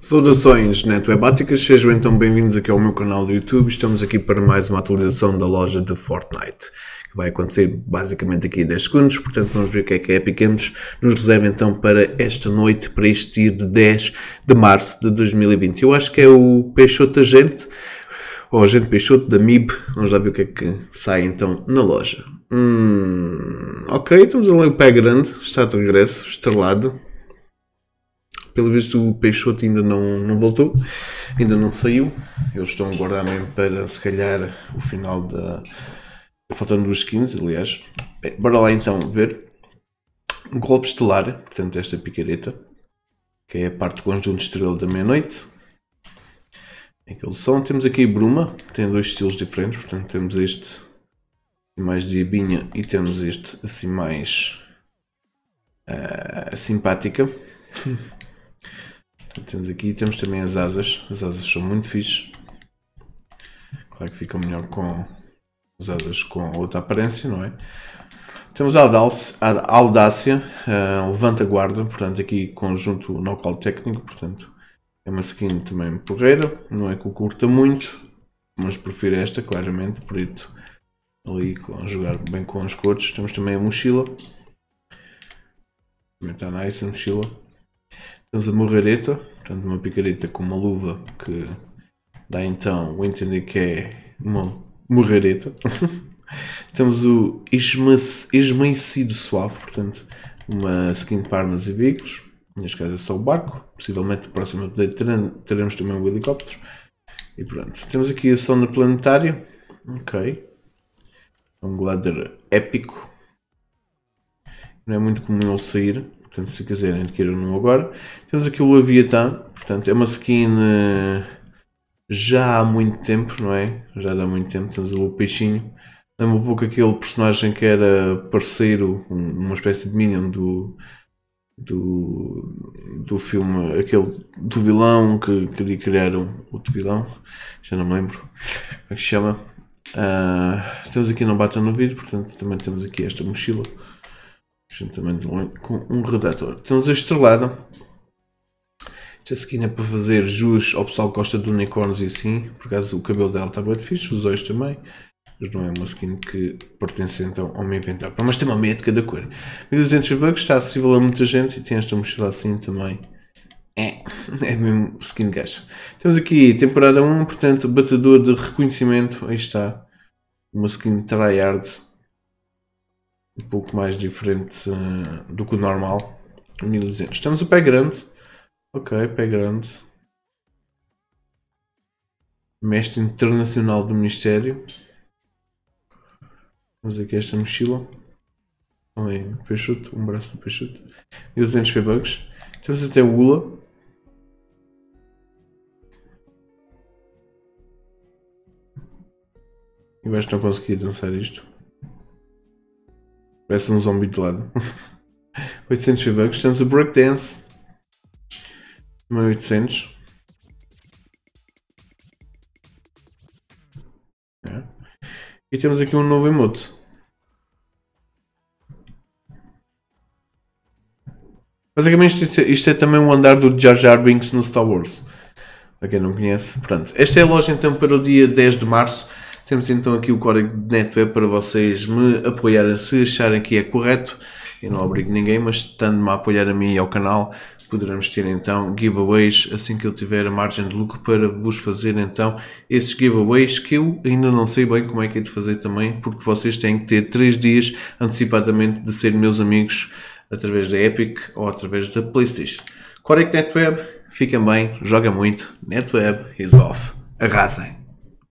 Saudações netoebáticas, sejam então bem-vindos aqui ao meu canal do YouTube. Estamos aqui para mais uma atualização da loja de Fortnite, que vai acontecer basicamente aqui em 10 segundos, portanto vamos ver o que é que a é, Epic Games nos reserva então para esta noite, para este dia de 10 de março de 2020. Eu acho que é o Peixoto Agente, ou Agente Peixoto da MIB, vamos lá ver o que é que sai então na loja. Hum, ok, temos ali o pé grande, está de regresso, estrelado, pelo visto o Peixoto ainda não, não voltou, ainda não saiu. Eles estão a guardar mesmo para se calhar o final da. Faltando duas skins, aliás. Bem, bora lá então ver. Golpe estelar, portanto, esta picareta, que é a parte conjunto estrela da meia-noite. Aquele som. Temos aqui a bruma, tem dois estilos diferentes, portanto, temos este assim mais de abinha e temos este assim mais uh, simpática. Temos aqui, temos também as asas. As asas são muito fixes. Claro que ficam melhor com as asas com outra aparência, não é? Temos a Audácia, a eh, Levanta Guarda, portanto aqui conjunto no knockout técnico, portanto é uma skin também porreira, não é que o curta muito, mas prefiro esta claramente, preto ali com, jogar bem com os cores Temos também a mochila, também está nice a mochila. Temos a morrareta, portanto uma picareta com uma luva que dá então o entender que é uma morrareta. Temos o esmaecido suave, portanto uma skin para armas e veículos. Neste caso é só o barco, possivelmente no próximo update teremos também um helicóptero. E pronto, temos aqui a sonda planetária. Ok. É um glider épico. Não é muito comum ele sair. Portanto, se quiserem, adquirir um agora. Temos aqui o Leviathan, portanto, é uma skin eh, já há muito tempo, não é? Já há muito tempo, temos o peixinho. Lembra um pouco aquele personagem que era parceiro, uma espécie de minion do, do, do filme, aquele do vilão que queria criar um outro vilão, já não me lembro como é que se chama. Uh, temos aqui não bate no vídeo, portanto também temos aqui esta mochila. Juntamente com um redator. Temos a estrelada. Esta skin é para fazer jus ao pessoal que gosta de unicórnios e assim. Por acaso o cabelo dela está bem fixe, os olhos também. Mas não é uma skin que pertence então ao meu inventário. Mas tem uma meia de cada cor. 1200 bucks, está acessível a muita gente e tem esta mochila assim também. É, é mesmo skin gacha. Temos aqui temporada 1, portanto, batedor de reconhecimento. Aí está. Uma skin tryhard um pouco mais diferente uh, do que o normal. 1200. Temos o pé grande. Ok, pé grande. Mestre Internacional do Ministério. Vamos aqui esta mochila. Ali, um peixoto, um braço do peixoto. 1200 v bugs Temos até o Ula. E vais não conseguir dançar isto. Parece um zombi de lado. 800 V-Bucks. Temos o Breakdance. Também 800. É. E temos aqui um novo emote. Basicamente isto, é, isto é também o andar do Jar Jar Binks no Star Wars. Para quem não conhece, pronto. Esta é a loja então para o dia 10 de Março. Temos então aqui o código de NetWeb para vocês me apoiarem se acharem que é correto. Eu não obrigo ninguém, mas estando-me a apoiar a mim e ao canal, poderemos ter então giveaways assim que eu tiver a margem de lucro para vos fazer então esses giveaways que eu ainda não sei bem como é que é de fazer também, porque vocês têm que ter 3 dias antecipadamente de serem meus amigos através da Epic ou através da PlayStation. Correct NetWeb, fiquem bem, joga muito, NetWeb is off, arrasem!